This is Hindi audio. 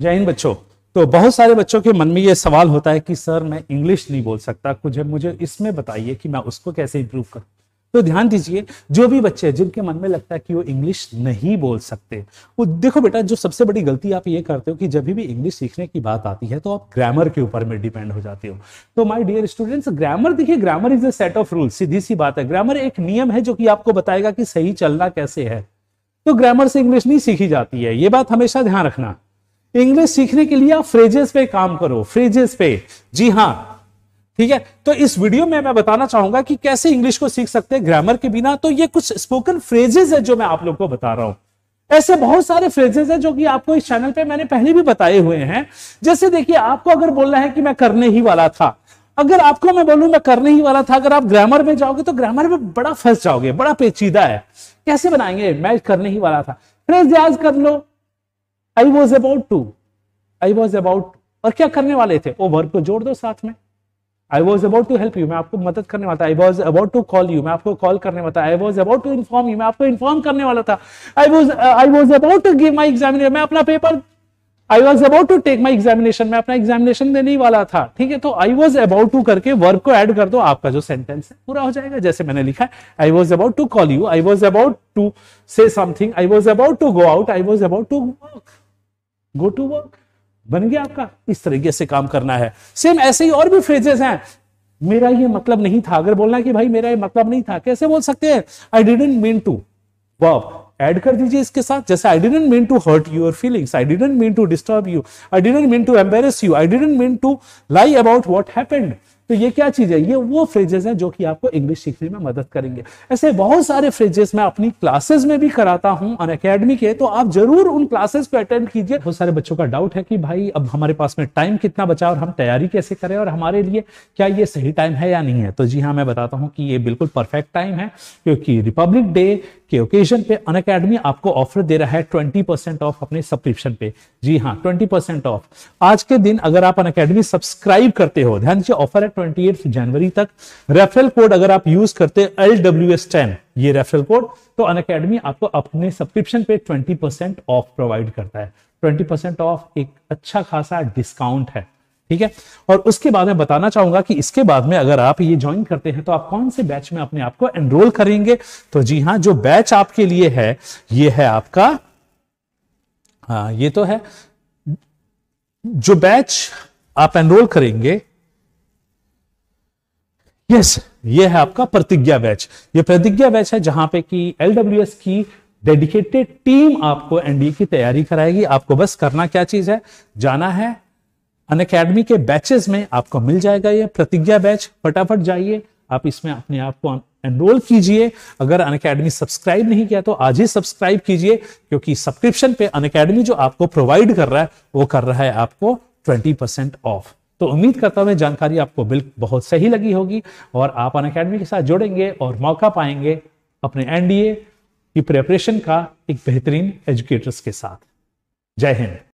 जय हिंद बच्चों तो बहुत सारे बच्चों के मन में ये सवाल होता है कि सर मैं इंग्लिश नहीं बोल सकता कुछ मुझे इसमें बताइए कि मैं उसको कैसे इंप्रूव करूँ तो ध्यान दीजिए जो भी बच्चे हैं जिनके मन में लगता है कि वो इंग्लिश नहीं बोल सकते वो देखो बेटा जो सबसे बड़ी गलती आप ये करते हो कि जब भी इंग्लिश सीखने की बात आती है तो आप ग्रामर के ऊपर में डिपेंड हो जाते हो तो माय डियर स्टूडेंट्स ग्रामर देखिए grammar is a set of rule सीधी सी बात है ग्रामर एक नियम है जो कि आपको बताएगा कि सही चलना कैसे है तो ग्रामर से इंग्लिश नहीं सीखी जाती है ये बात हमेशा ध्यान रखना इंग्लिश सीखने के लिए आप फ्रेजेस पे काम करो फ्रेजेस पे जी हाँ ठीक है तो इस वीडियो में मैं बताना चाहूंगा कि कैसे इंग्लिश को सीख सकते हैं ग्रामर के बिना तो ये कुछ स्पोकन फ्रेजेस है जो मैं आप लोग को बता रहा हूं ऐसे बहुत सारे फ्रेजेस हैं जो कि आपको इस चैनल पे मैंने पहले भी बताए हुए हैं जैसे देखिए आपको अगर बोलना है कि मैं करने ही वाला था अगर आपको मैं बोलूं मैं करने ही वाला था अगर आप ग्रामर में जाओगे तो ग्रामर में बड़ा फंस जाओगे बड़ा पेचीदा है कैसे बनाएंगे मैं करने ही वाला था फ्रेज याद कर लो I was about to I was about और क्या करने वाले थे वो वर्ग को जोड़ दो साथ में I was about to help you मैं आपको मदद करने वाला था I was about to call you मैं आपको कॉल करने वाला था I was about to inform you मैं आपको इन्फॉर्म करने वाला था I was I was about to give my examination मैं अपना paper I was about to take my examination मैं अपना एग्जामिनेशन देने ही वाला था ठीक है तो आई वॉज अबाउट टू करके वर्क को एड कर दो आपका जो सेंटेंस है पूरा हो जाएगा जैसे मैंने लिखा है I was about to call you I was about to say something I was about to go out I was about to work go to work बन गया आपका इस तरीके से काम करना है सेम ऐसे ही और भी फ्रेजेस हैं मेरा ये मतलब नहीं था अगर बोलना कि भाई मेरा ये मतलब नहीं था कैसे बोल सकते हैं I didn't mean to verb add कर दीजिए इसके साथ जैसे I didn't mean to hurt your feelings I didn't mean to disturb you I didn't mean to embarrass you I didn't mean to lie about what happened तो ये क्या चीज है ये वो फ्रेजेस हैं जो कि आपको इंग्लिश सीखने में मदद करेंगे ऐसे बहुत सारे फ्रेजेस मैं अपनी क्लासेस में भी कराता हूँ अन अकेडमी के तो आप जरूर उन क्लासेस को अटेंड कीजिए बहुत सारे बच्चों का डाउट है कि भाई अब हमारे पास में टाइम कितना बचा और हम तैयारी कैसे करें और हमारे लिए क्या ये सही टाइम है या नहीं है तो जी हाँ मैं बताता हूँ कि ये बिल्कुल परफेक्ट टाइम है क्योंकि रिपब्लिक डे के ओकेजन पे अन अकेडमी आपको ऑफर दे रहा है ट्वेंटी परसेंट ऑफ अपने सब्सक्रिप्शन पे जी हाँ ट्वेंटी परसेंट ऑफ आज के दिन अगर आप अन अकेडमी सब्सक्राइब करते हो ध्यान दीजिए ऑफर है ट्वेंटी जनवरी तक रेफरल कोड अगर आप यूज करते हैं एल डब्ल्यू एस टेन ये रेफरल कोड तो अन अकेडमी आपको अपने सब्सक्रिप्शन पे 20% ऑफ प्रोवाइड करता है 20% ऑफ एक अच्छा खासा डिस्काउंट है ठीक है और उसके बाद मैं बताना चाहूंगा कि इसके बाद में अगर आप ये ज्वाइन करते हैं तो आप कौन से बैच में अपने आप को एनरोल करेंगे तो जी हाँ जो बैच आपके लिए है ये है आपका हाँ ये तो है जो बैच आप एनरोल करेंगे यस ये है आपका प्रतिज्ञा बैच ये प्रतिज्ञा बैच है जहां पे कि एलडब्ल्यूएस की डेडिकेटेड टीम आपको एनडीए की तैयारी कराएगी आपको बस करना क्या चीज है जाना है अन अकेडमी के बैचेस में आपको मिल जाएगा ये प्रतिज्ञा बैच फटाफट जाइए आप इसमें अपने आप को एनरोल कीजिए अगर अन अकेडमी सब्सक्राइब नहीं किया तो आज ही सब्सक्राइब कीजिए क्योंकि सब्सक्रिप्शन पे अन अकेडमी जो आपको प्रोवाइड कर रहा है वो कर रहा है आपको ट्वेंटी परसेंट ऑफ तो उम्मीद करता मैं जानकारी आपको बिल्कुल बहुत सही लगी होगी और आप अन अकेडमी के साथ जुड़ेंगे और मौका पाएंगे अपने एनडीए की प्रेपरेशन का एक बेहतरीन एजुकेटर्स के साथ जय हिंद